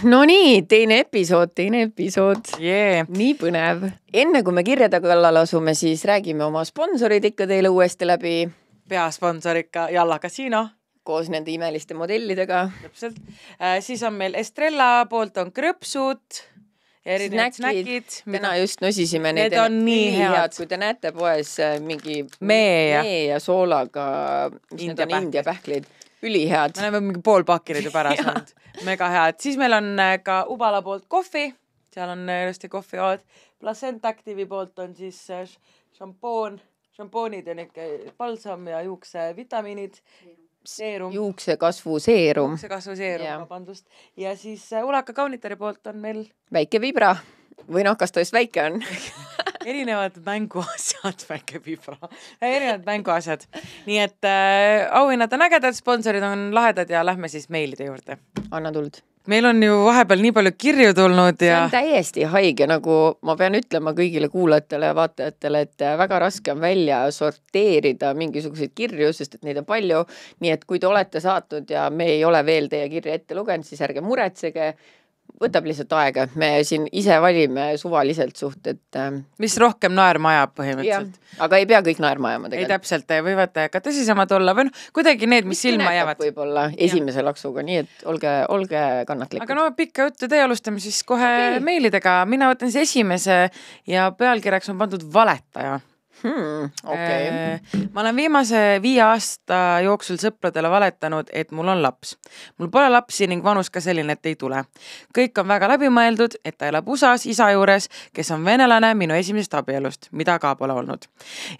no nii, teine episood, teine episood yeah.. nii põnev. enne kui me kirjade kallale asume, siis räägime oma sponsorid ikka teile uuesti läbi. peasponsor ikka Jalla Casino koos nende imeliste modellidega. täpselt äh,, siis on meil Estrella poolt on krõpsud, erinevad snäkid, snäkid.. täna just nosisime need. Need on nii head, head.. kui te näete poes äh, mingi mee ja, mee ja soolaga, mis need on, India pähklid ülihead. me oleme mingi pool pakki neid juba ära saanud mega head, siis meil on äh, ka Ubala poolt kohvi, seal on äh, ilusti kohvijood. Placenta Active'i poolt on siis äh, šampoon, šampoonid ja niuke palsam ja juuksevitamiinid seerum. juuksekasvu seerum. juuksekasvu seerum, vabandust. ja siis Ulaka kaunitari poolt on meil. väike vibra või noh, kas ta just väike on erinevad mänguasjad, väike vibra, erinevad mänguasjad. nii et äh, auhinnad on ägedad, sponsorid on lahedad ja lähme siis meilide juurde. anna tuld meil on ju vahepeal nii palju kirju tulnud ja. see on täiesti haige, nagu ma pean ütlema kõigile kuulajatele ja vaatajatele, et äh, väga raske on välja sorteerida mingisuguseid kirju, sest et neid on palju. nii et kui te olete saatnud ja me ei ole veel teie kirja ette lugenud, siis ärge muretsege võtab lihtsalt aega, et me siin ise valime suvaliselt suht, et. Äh, mis rohkem naerma ajab põhimõtteliselt. aga ei pea kõik naerma ajama tegelikult. ei täpselt, võivad ka tõsisemad olla või noh, kuidagi need, mis silma jäävad. võib-olla esimese ja. laksuga, nii et olge, olge kannatlikud. aga no pikka juttu ei tee, alustame siis kohe okay. meilidega, mina võtan siis esimese ja pealkirjaks on pandud valetaja hmm,. Okay. Äh, ma olen viimase viie aasta jooksul sõpradele valetanud, et mul on laps. mul pole lapsi ning vanus ka selline, et ei tule. kõik on väga läbimõeldud, et ta elab USA-s isa juures, kes on venelane minu esimesest abielust, mida ka pole olnud.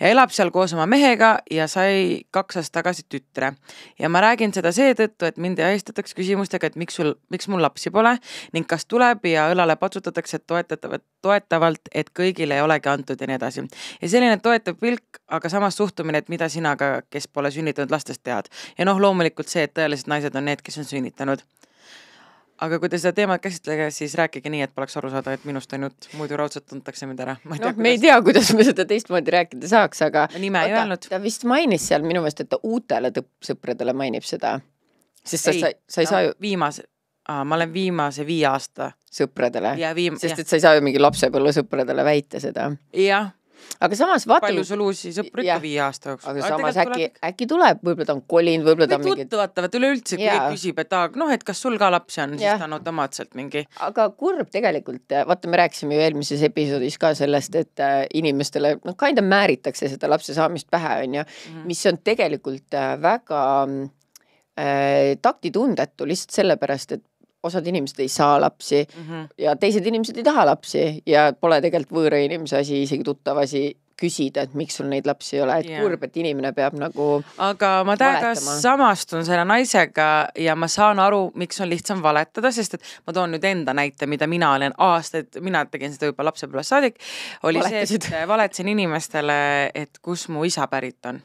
ja elab seal koos oma mehega ja sai kaks aastat tagasi tütre. ja ma räägin seda seetõttu, et mind ei ahistataks küsimustega, et miks sul, miks mul lapsi pole ning kas tuleb ja õlale patsutatakse toetatavat, toetavalt, et kõigile ei olegi antud ja nii edasi. ja selline toetus toetav pilk, aga samas suhtumine, et mida sina ka, kes pole sünnitanud lastest tead. ja noh, loomulikult see, et tõelised naised on need, kes on sünnitanud aga kui te seda teemat käsitlege, siis rääkige nii, et poleks aru saada, et minust ainult, muidu raudselt tuntakse mind ära. noh, me ei tea, kuidas me seda teistmoodi rääkida saaks, aga nime ei öelnud. ta vist mainis seal minu meelest, et ta uutele sõpradele mainib seda. sest sa, sa, sa ei saa ju viimase, ma olen viimase viie aasta sõpradele. Viim... sest et sa ei saa ju mingi lapsepõlvesõpradele väita seda. jah aga samas vaata. palju sul uusi sõpru ikka viie aasta jooksul. aga samas äkki, äkki tuleb, võib-olla ta on kolinud, võib-olla ta on mingi. tuttav, et üleüldse kui keegi küsib, et aa, noh, et kas sul ka lapsi on, siis ta on automaatselt mingi. aga kurb tegelikult, vaata, me rääkisime ju eelmises episoodis ka sellest, et äh, inimestele noh, kinda määritakse seda lapse saamist pähe, on ju, mhm. mis on tegelikult äh, väga äh, taktitundetu lihtsalt sellepärast, et osad inimesed ei saa lapsi mm -hmm. ja teised inimesed ei taha lapsi ja pole tegelikult võõra inimese asi, isegi tuttav asi küsida, et miks sul neid lapsi ei ole, et yeah. kurb, et inimene peab nagu aga ma täiega samastun selle naisega ja ma saan aru, miks on lihtsam valetada, sest et ma toon nüüd enda näite, mida mina olen aastaid, mina tegin seda juba lapsepõlvest saadik, oli Valetasid. see, et valetasin inimestele, et kus mu isa pärit on.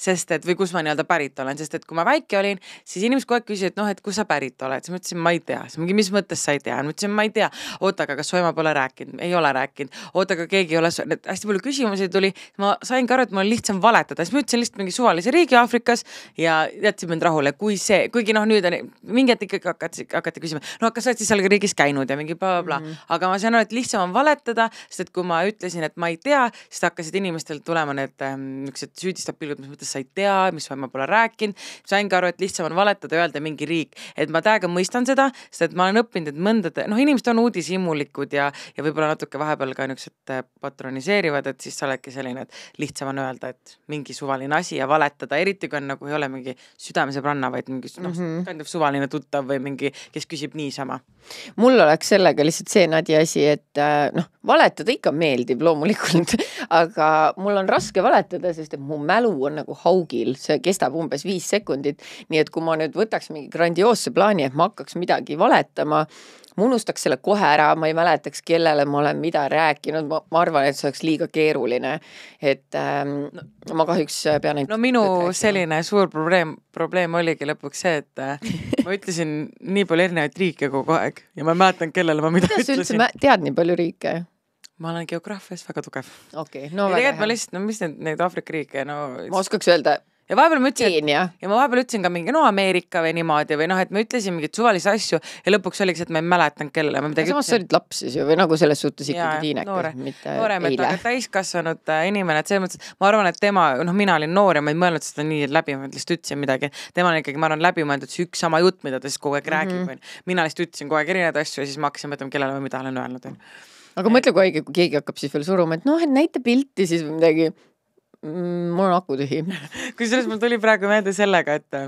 sest et, või kus ma nii-öelda pärit olen, sest et kui ma väike olin, siis inimesed kogu aeg küsisid, et noh, et kus sa pärit oled, siis ma ütlesin, ma ei tea, siis mingi, mis mõttes sa ei tea, ma ütlesin, ma ei tea. oota, aga kas su ema pole rääkinud, ei ole rääkinud, oota, aga keegi ei ole, hästi palju küsimusi tuli tuli, ma saingi aru, et mul on lihtsam valetada, siis ma ütlesin lihtsalt mingi suvalise riigi Aafrikas ja jätsid mind rahule, kui see, kuigi noh, nüüd on mingi hetk ikkagi hakati, hakati küsima, no kas sa oled siis seal riigis käinud ja mingi blablabla mm, -hmm. aga ma sain aru, et lihtsam on valetada, sest et kui ma ütlesin, et ma ei tea, siis hakkasid inimestel tulema need ehm, niisugused ähm, süüdistab pilgud, mis mõttes sa ei tea, mis ma pole rääkinud, saingi aru, et lihtsam on valetada, öelda mingi riik, et ma täiega mõistan seda, sest et ma olen õppinud, et mõndade, noh, inimesed on uudishimulikud ja, ja võib-olla natuke vahepeal ka niisugused eh, patroniseerivad, et siis sa oledki ongi selline, et lihtsam on öelda, et mingi suvaline asi ja valetada, eriti kui on nagu ei ole mingi südamesõbranna, vaid mingi noh mm -hmm., kind of suvaline tuttav või mingi, kes küsib niisama. mul oleks sellega lihtsalt see nadi asi, et äh, noh, valetada ikka meeldib loomulikult aga mul on raske valetada, sest et mu mälu on nagu haugil, see kestab umbes viis sekundit. nii et kui ma nüüd võtaks mingi grandioosse plaani, et ma hakkaks midagi valetama, ma unustaks selle kohe ära, ma ei mäletaks, kellele ma olen mida rääkinud, ma, ma arvan, et see oleks liiga keeruline. et ähm, no, ma kahjuks pean ainult no minu selline suur probleem, probleem oligi lõpuks see, et äh, ma ütlesin nii palju erinevaid riike kogu aeg ja ma ei mäletanud, kellele ma mida Kuidas ütlesin. tead nii palju riike? ma olen geograafias väga tugev. okei okay,, no ja väga hea. ma lihtsalt, no mis need, neid Aafrika riike, no. ma oskaks öelda ja vahepeal ma ütlesin, ja ma vahepeal ütlesin ka mingi no Ameerika või niimoodi või noh, et ma ütlesin mingeid suvalisi asju ja lõpuks oligi see, et ma ei mäletanud, kellele ma midagi samas sa olid laps siis ju või nagu selles suhtes ikkagi tiinekas, mitte noorem, eile. aga täiskasvanud äh, inimene, et selles mõttes, et ma arvan, et tema, noh, mina olin noor ja ma ei mõelnud seda nii läbi, ma lihtsalt ütlesin midagi. temal on ikkagi, ma arvan, läbimõeldud see üks sama jutt, mida ta siis kogu aeg räägib, mm -hmm. räägib, onju. mina lihtsalt ütlesin kogu aeg erinevaid asju ja siis ma hakkasin mõtlema, kellele ma mida olen öelnud, onju aga mõtle, kui haige, kui keegi hakkab siis veel suruma, et noh, et näita pilti siis või midagi Mm, mul on aku tühi kusjuures mul tuli praegu meelde sellega, et äh,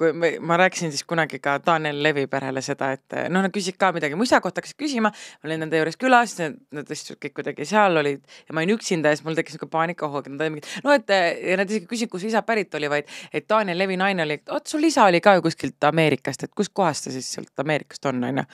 kui me, ma rääkisin siis kunagi ka Daniel Levi perele seda, et noh, nad küsisid ka midagi mu isa kohta, hakkasid küsima, olin nende juures külas, nad vist kõik kuidagi seal olid ja ma olin üksinda ja siis mul tekkis niisugune paanikahoog, nad olid mingid, no et äh, ja nad isegi küsisid, kus isa pärit oli, vaid et Daniel Levi naine oli, et oot, sul isa oli ka ju kuskilt Ameerikast, et kuskohast ta siis sealt Ameerikast on, on ju.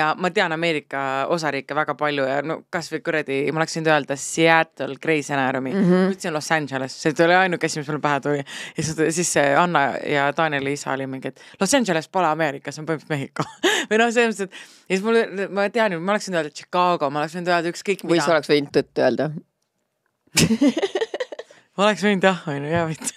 ja ma tean Ameerika osariike väga palju ja no kasvõi kuradi, ma oleks võinud öelda Seattle, Gray's Anatomy mm, -hmm. ma ütlesin Los Angeles Angeles, see oli ainuke asi, mis mul pähe tuli. ja siis see Anna ja Danieli isa oli mingi, et Los Angeles pole Ameerika, see on põhimõtteliselt Mehhiko või noh, selles mõttes, et ja siis mul, ma tean, ma oleks võinud öelda Chicago, ma oleks võinud öelda ükskõik mida. või sa oleks võinud tõtt öelda ma oleks võinud jah, onju, jaa võinud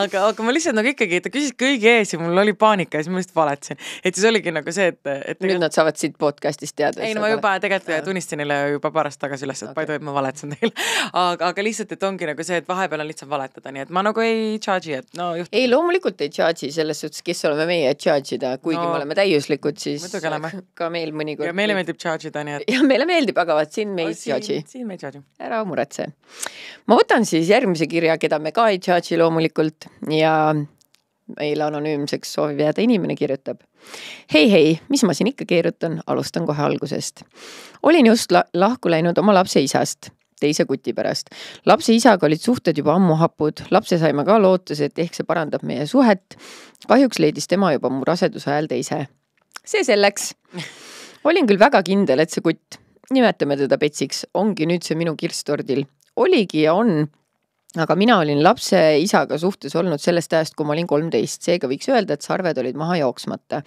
aga, aga ma lihtsalt nagu ikkagi, ta küsis kõigi ees ja mul oli paanika ja siis ma lihtsalt valetasin. et siis oligi nagu see, et, et tegel... nüüd nad saavad siit podcast'ist teada. ei no ma juba tegelikult tunnistasin neile juba paar aastat tagasi üles, et okay. by the way, ma valetasin teile. aga, aga lihtsalt, et ongi nagu see, et vahepeal on lihtsalt valetada, nii et ma nagu ei charge'i, et no juhtub. ei, loomulikult ei charge'i, selles suhtes, kes oleme meie, et charge ida, kuigi no, me oleme täiuslikud, siis ka meil mõnikord. ja meile meeldib charge ida, nii et. jah, meile meeldib, aga vaat siin me ei charge'i. siin me ei charge'i. ära muretse. ma võtan siis järgmise inimese kirja, keda me ka ei judge'i loomulikult ja meile anonüümseks soovib jääda inimene kirjutab. hei, hei, mis ma siin ikka keerutan, alustan kohe algusest. olin just la lahku läinud oma lapse isast teise kuti pärast. lapse isaga olid suhted juba ammu hapud, lapse saime ka lootuse, et ehk see parandab meie suhet. kahjuks leidis tema juba mu raseduse ajal teise. see selleks. olin küll väga kindel, et see kutt, nimetame teda Petsiks, ongi nüüd see minu kirstordil. oligi ja on aga mina olin lapse isaga suhtes olnud sellest ajast, kui ma olin kolmteist, seega võiks öelda, et sarved olid maha jooksmata.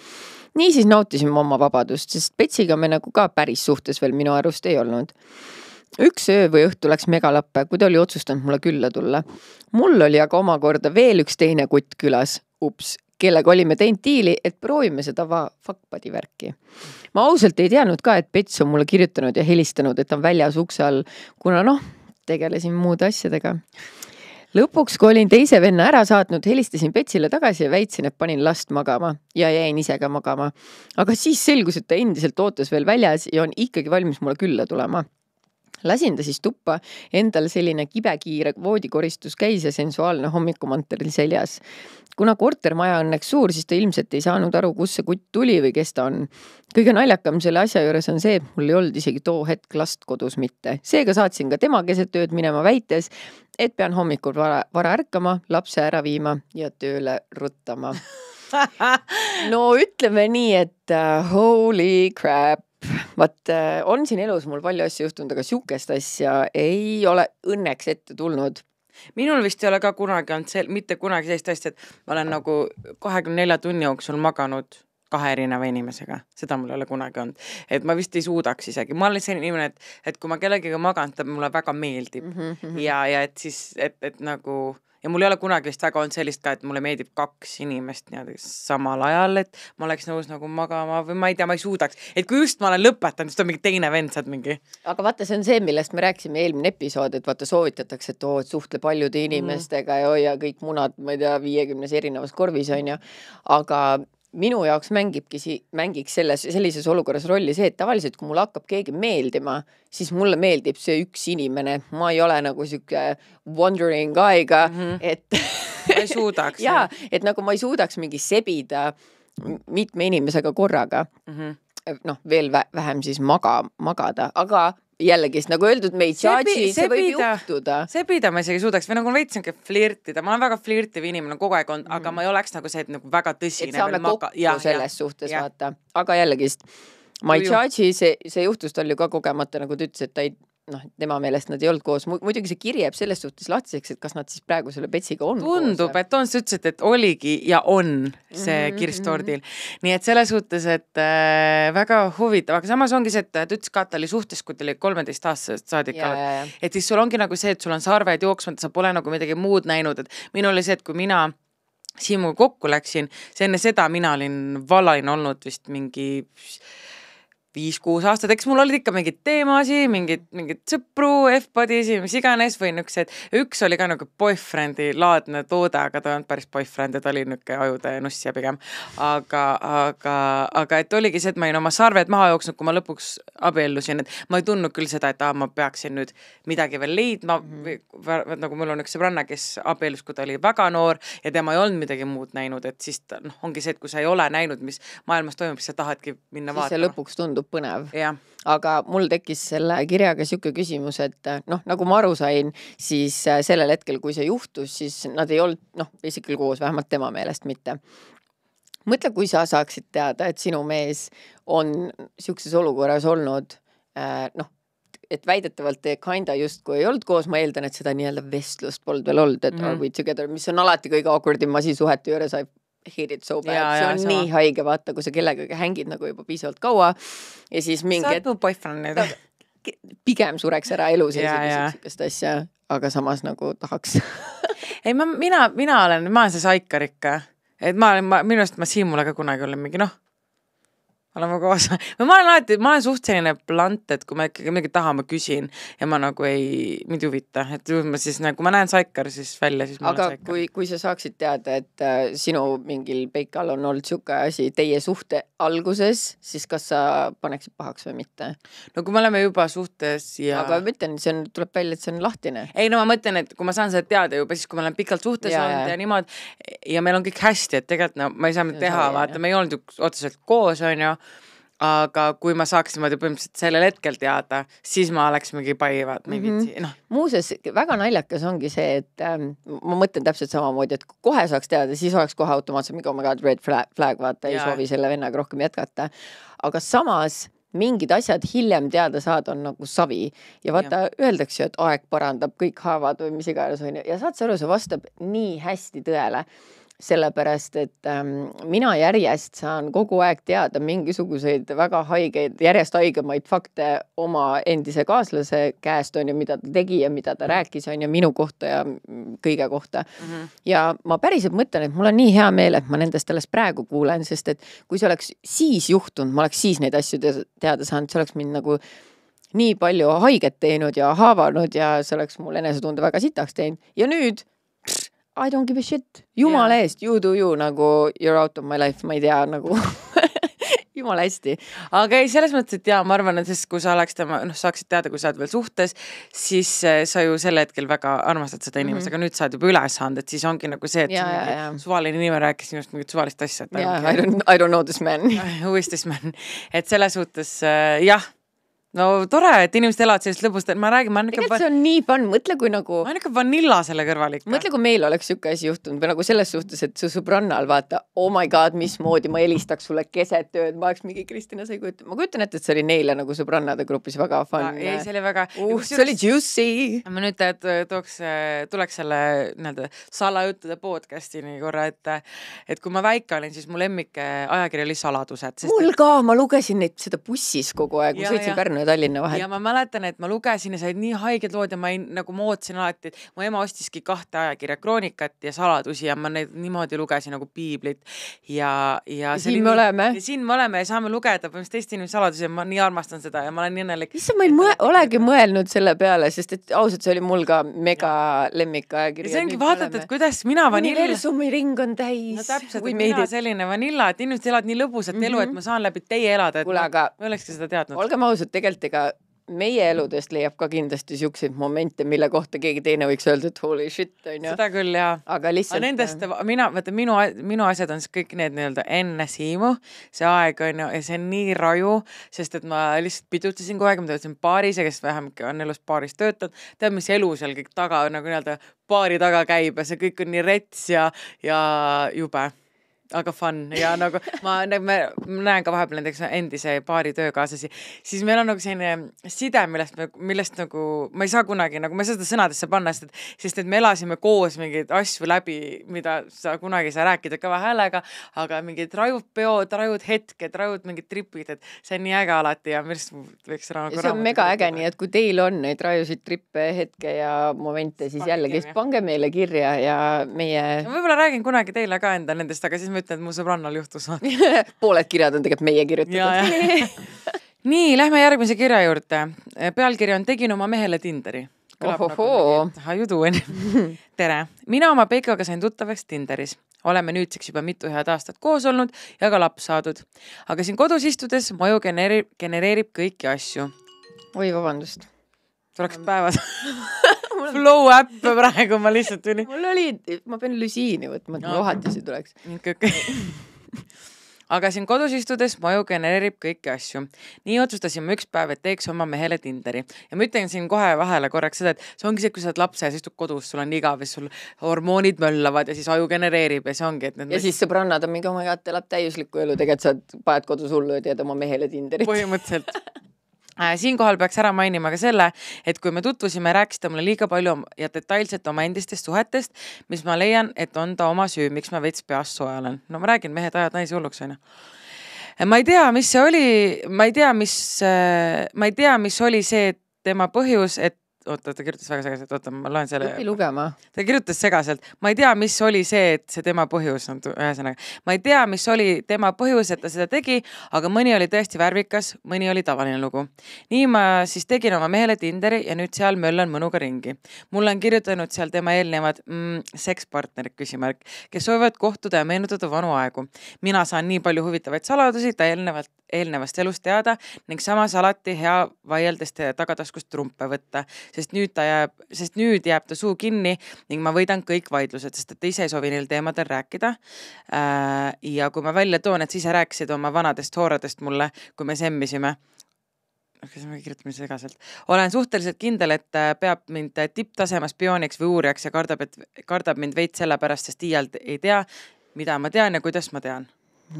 niisiis nautisime oma vabadust, sest Petsiga me nagu ka päris suhtes veel minu arust ei olnud üks öö või õhtu läks megalappe, kui ta oli otsustanud mulle külla tulla. mul oli aga omakorda veel üks teine kutt külas, ups, kellega olime teinud diili, et proovime seda va-, fuckbuddy värki. ma ausalt ei teadnud ka, et Pets on mulle kirjutanud ja helistanud, et ta on väljas ukse all, kuna noh tegelesin muude asjadega. lõpuks, kui olin teise venna ära saatnud, helistasin Petsile tagasi ja väitsin, et panin last magama ja jäin ise ka magama. aga siis selgus, et ta endiselt ootas veel väljas ja on ikkagi valmis mulle külla tulema lasin ta siis tuppa, endal selline kibekiire voodikoristus käis ja sensuaalne hommikumantel seljas. kuna kortermaja on eks suur, siis ta ilmselt ei saanud aru, kust see kutt tuli või kes ta on. kõige naljakam selle asja juures on see, et mul ei olnud isegi too hetk last kodus mitte, seega saatsin ka tema keset ööd minema väites, et pean hommikul vara, vara ärkama, lapse ära viima ja tööle ruttama no ütleme nii, et uh, holy crap, vaat äh, on siin elus mul palju asju juhtunud, aga sihukest asja ei ole õnneks ette tulnud minul vist ei ole ka kunagi olnud see, mitte kunagi sellist asja, et ma olen nagu kahekümne nelja tunni jooksul maganud kahe erineva inimesega, seda mul ei ole kunagi olnud. et ma vist ei suudaks isegi, ma olen selline inimene, et, et kui ma kellegagi magan, ta mulle väga meeldib mm -hmm. ja, ja et siis, et, et nagu ja mul ei ole kunagi vist väga olnud sellist ka, et mulle meeldib kaks inimest niimoodi samal ajal, et ma oleks nõus nagu magama või ma ei tea, ma ei suudaks, et kui just ma olen lõpetanud, siis tuleb mingi teine vend sealt mingi. aga vaata, see on see, millest me rääkisime eelmine episood, et vaata soovitatakse, et oo, et suhtle paljude mhm. inimestega mm. ja hoia kõik munad, ma ei tea, viiekümnes erinevas korvis onju, aga minu jaoks mängibki si-, mängiks selles, sellises olukorras rolli see, et tavaliselt kui mulle hakkab keegi meeldima, siis mulle meeldib see üks inimene, ma ei ole nagu sihuke wandering eye'ga mm, -hmm. et ma ei suudaks jaa, et nagu ma ei suudaks mingi sebida mitme inimesega korraga mm. -hmm noh, veel vä vähem siis maga, magada, aga jällegist nagu öeldud, me ei judge'i, see võib juhtuda. see pida ma isegi suudaks või nagu veits sihuke flirtida, ma olen väga flirtiv inimene kogu aeg olnud mm., aga ma ei oleks nagu see, et nagu väga tõsine. et saame kokku ja, selles ja, suhtes ja. vaata, aga jällegist ma ei judge'i, see, see juhtus tal ju ka kogemata, nagu ta ütles, et ta ei, noh, tema meelest nad ei olnud koos, muidugi see kiri jääb selles suhtes lahtiseks, et kas nad siis praegu selle Betsiga on tundub, et on, sa ütlesid, et oligi ja on see mhm, kirstordil mhm. mm. -hmm. nii et selles suhtes, et äh, väga huvitav, aga samas ongi see, et äh, ta ütles ka, et ta oli suhtes, kui ta oli kolmeteistaastasest saadik olnud. et siis sul ongi nagu see, et sul on sarved jooksvad, sa pole nagu midagi muud näinud, et minul oli see, et kui mina Siimuga kokku läksin, siis enne seda mina olin valain olnud vist mingi viis-kuus aastat, eks mul olid ikka mingeid teemasid, mingeid, mingeid sõpru, F-Body'si, mis iganes või niisugused, üks oli ka nagu boyfriend'i laadne toode, aga ta ei olnud päris boyfriend ja ta oli niisugune ajude nussija pigem. aga, aga, aga et oligi see, et ma olin oma sarved maha jooksnud, kui ma lõpuks abiellusin, et ma ei tundnud küll seda, et aa ah,, ma peaksin nüüd midagi veel leidma mm, -hmm. nagu mul on üks sõbranna, kes abiellus, kui ta oli väga noor ja tema ei olnud midagi muud näinud, et siis ta noh, ongi see, et kui sa ei ole näinud, mis maailmas toimub, siis sa tahadki minna siis vaatama. lõpuks tundub tohutult põnev. aga mul tekkis selle kirjaga niisugune küsimus, et eh, noh, nagu ma aru sain, siis eh, sellel hetkel, kui see juhtus, siis nad ei olnud noh, isiklikult koos, vähemalt tema meelest mitte mõtle, kui sa saaksid teada, et sinu mees on niisuguses olukorras olnud äh, noh, et väidetavalt te kinda justkui ei olnud koos, ma eeldan, et seda nii-öelda vestlust polnud veel olnud, et mm. are we together, mis on alati kõige awkward im asi suhete juures, I hate it so bad, see on ja, nii haige, vaata, kui sa kellegagi hängid nagu juba piisavalt kaua ja siis mingi saad mu boyfriend'i no, pigem sureks ära elu sees ja niisugust asja, aga samas nagu tahaks ei, ma, mina, mina olen, ma olen see saikar ikka. et ma olen, ma, minu arust ma Siimule ka kunagi olen mingi noh olema kaasa, või ma olen alati, ma olen suht selline blunt, et kui ma ikkagi midagi tahan, ma küsin ja ma nagu ei, mind ei huvita, et ma siis nagu, ma näen Saikar siis välja, siis ma aga olen Saikar. kui, kui sa saaksid teada, et äh, sinu mingil peikal on olnud sihuke asi teie suhte alguses, siis kas sa paneksid pahaks või mitte? no kui me oleme juba suhtes ja aga ma ütlen, see on, tuleb välja, et see on lahtine. ei no ma mõtlen, et kui ma saan seda teada juba siis, kui me oleme pikalt suhtes ja, olnud ja, ja niimoodi ja meil on kõik hästi, et tegelikult no ma ei saa midagi teha, vaata, me ei olnud otseselt koos, onju aga kui ma saaks niimoodi põhimõtteliselt sellel hetkel teada, siis ma oleks mingi pai, vaat mingid mm -hmm. noh. muuseas, väga naljakas ongi see, et ähm, ma mõtlen täpselt samamoodi, et kohe saaks teada, siis oleks kohe automaatselt mingi oh my god, red flag, flag, vaata ei soovi selle vennaga rohkem jätkata. aga samas mingid asjad hiljem teada saada on nagu savi ja vaata ja. öeldakse ju, et aeg parandab kõik haavad või mis iganes onju ja saad sa aru, see vastab nii hästi tõele sellepärast et ähm, mina järjest saan kogu aeg teada mingisuguseid väga haigeid, järjest haigemaid fakte oma endise kaaslase käest on ju, mida ta tegi ja mida ta mhm. rääkis, on ju minu kohta ja kõige kohta mm. -hmm. ja ma päriselt mõtlen, et mul on nii hea meel, et ma nendest alles praegu kuulen, sest et kui see oleks siis juhtunud, ma oleks siis neid asju te teada saanud, see oleks mind nagu nii palju haiget teinud ja haavanud ja see oleks mul enesetunde väga sitaks teinud ja nüüd I don't give a shit, jumala yeah. eest, you do you nagu you are out of my life, ma ei tea nagu jumala hästi. aga ei, selles mõttes, et jaa, ma arvan, et siis kui sa oleks tema, noh, saaksid teada, kui sa oled veel suhtes, siis eh, sa ju sel hetkel väga armastad seda inimest mm, -hmm. aga nüüd sa oled juba üle saanud, et siis ongi nagu see, et ja, ja, ja. suvaline inimene rääkis sinust mingit suvalist asja. Yeah, I don't, I don't know this man. Who is this man? et selles suhtes eh, jah, no tore, et inimesed elavad sellist lõbust, et ma räägin, ma olen ikka tegelikult see on nii fun, mõtle kui nagu ma olen ikka vanilla selle kõrval ikka. mõtle, kui meil oleks niisugune asi juhtunud või nagu selles suhtes, et su sõbrannal vaata, oh my god, mismoodi ma helistaks sulle keset ööd, ma oleks mingi Kristina, sa ei kujuta, ma kujutan ette, et see oli neile nagu sõbrannade grupis väga fun. ei, see oli väga uh,, see oli juicy. ma nüüd äh, tooks, äh, tuleks selle nii-öelda salajuttude podcast'ini korra, et et kui ma väike olin, siis mu lemmik äh, ajakiri oli Saladused. mul ka, ma lugesin neid, seda bussis kogu aeg, ma sõitsin Pärnu ja Tallinna vahel. ja ma mäletan, et ma lugesin ja said nii haiged lood ja ma ei, nagu ma ootasin alati, et mu ema ostiski kahte ajakirja, Kroonikat ja Saladusi ja ma neid niimoodi lugesin nagu piiblit ja, ja. siin me nii, oleme. siin me oleme ja saame lugeda põhimõtteliselt Eesti inimese saladusi ja ma nii armastan seda ja ma olen nii õnnelik. issand, ma ei mõe, olegi mõelnud selle peale, sest et ausalt, see oli mul ka mega lemmikajakiri. see ongi vaadata, et kuidas mina vanilla. universumi ring on täis. no täpselt, et mina selline vanilla, et inimesed elavad nii lõbusat mm -hmm. elu, et mhm. ma saan läbi teie elada, et Kule, ma, aga... ma ei olekski seda teadnud. olgem ausad, tegelikult tegelikult ega meie eludest leiab ka kindlasti siukseid momente, mille kohta keegi teine võiks öelda, et holy shit onju. seda küll jaa. aga lihtsalt. Nendest mina, vaata minu, minu asjad on siis kõik need nii-öelda enne Siimu, see aeg onju ja see on nii raju, sest et ma lihtsalt pidutsesin kogu aeg, ma töötasin baaris ja kes vähemgi on elus baaris töötanud, teab, mis elu seal kõik taga nagu nii-öelda baari taga käib ja see kõik on nii rets ja, ja jube aga fun ja nagu ma, ma näen ka vahepeal näiteks endise paari töökaaslasi, siis meil on nagu selline side, millest me, nagu, millest nagu ma ei saa kunagi nagu, ma ei saa seda sõnadesse panna, sest et, sest et me elasime koos mingeid asju läbi, mida sa kunagi ei saa rääkida kõva häälega, aga mingid rajud peod, rajud hetked, rajud mingid tripid, et see on nii äge alati ja minu arust võiks nagu see on mega äge, nii et kui teil on neid rajusid trippe, hetke ja momente, siis jällegi pange meile kirja ja meie. ma võib-olla räägin kunagi teile ka endal nendest, aga siis ma ütlen ütlen, et mu sõbrannal juhtus pooled kirjad on tegelikult meie kirjutatud nii, lähme järgmise kirja juurde. pealkiri on Tegin oma mehele Tinderi. Nagu judu onju. tere, mina oma Peikoga sain tuttavaks Tinderis. oleme nüüdseks juba mitu head aastat koos olnud ja ka laps saadud. aga siin kodus istudes maju genereerib, genereerib kõiki asju. oi, vabandust. tuleks päevas flow äpp praegu ma lihtsalt tulin. mul oli, ma pean lüsiini võtma, et no. vohatisi tuleks. okei, okei. aga siin kodus istudes maju genereerib kõiki asju. nii otsustasime üks päev, et teeks oma mehele Tinderi ja ma ütlen siin kohe vahele korraks seda, et see ongi see, kui sa oled lapse ja sa istud kodus, sul on igav ja sul hormoonid möllavad ja siis aju genereerib ja see ongi, et need. ja mis... siis sõbrannad on mingi, oh my god, elab täiuslikku elu, tegelikult sa paned kodus hullu ja teed oma mehele Tinderit. põhimõtteliselt Äh, siinkohal peaks ära mainima ka selle, et kui me tutvusime, rääkis ta mulle liiga palju ja detailselt oma endistest suhetest, mis ma leian, et on ta oma süü, miks ma veits peast soe olen. no ma räägin, mehed ajavad naisi hulluks, onju. Äh, ma ei tea, mis see oli, ma ei tea, mis, äh, ma ei tea, mis oli see tema põhjus, et oota, ta kirjutas väga segaselt, oota, ma loen selle. õpi lugema. ta kirjutas segaselt, ma ei tea, mis oli see, et see tema põhjus on, ühesõnaga, ma ei tea, mis oli tema põhjus, et ta seda tegi, aga mõni oli tõesti värvikas, mõni oli tavaline lugu. nii ma siis tegin oma mehele Tinderi ja nüüd seal möllan mõnuga ringi. mulle on kirjutanud seal tema eelnevad mm, sekspartnerid, küsimärk, kes soovivad kohtuda ja meenutada vanu aegu. mina saan nii palju huvitavaid saladusi ta eelnevalt eelnevast elust teada ning samas alati hea vaieldes tagataskust trumpe võtta, sest nüüd ta jääb, sest nüüd jääb ta suu kinni ning ma võidan kõik vaidlused, sest et ta ise ei soovi neil teemadel rääkida. Äh, ja kui ma välja toon, et sa ise rääkisid oma vanadest hooradest mulle, kui me semmisime hakkasin noh, mingi kirjutama segaselt. olen suhteliselt kindel, et äh, peab mind tipptasema spiooniks või uurijaks ja kardab, et kardab mind veits sellepärast, sest iial ei tea, mida ma tean ja kuidas ma tean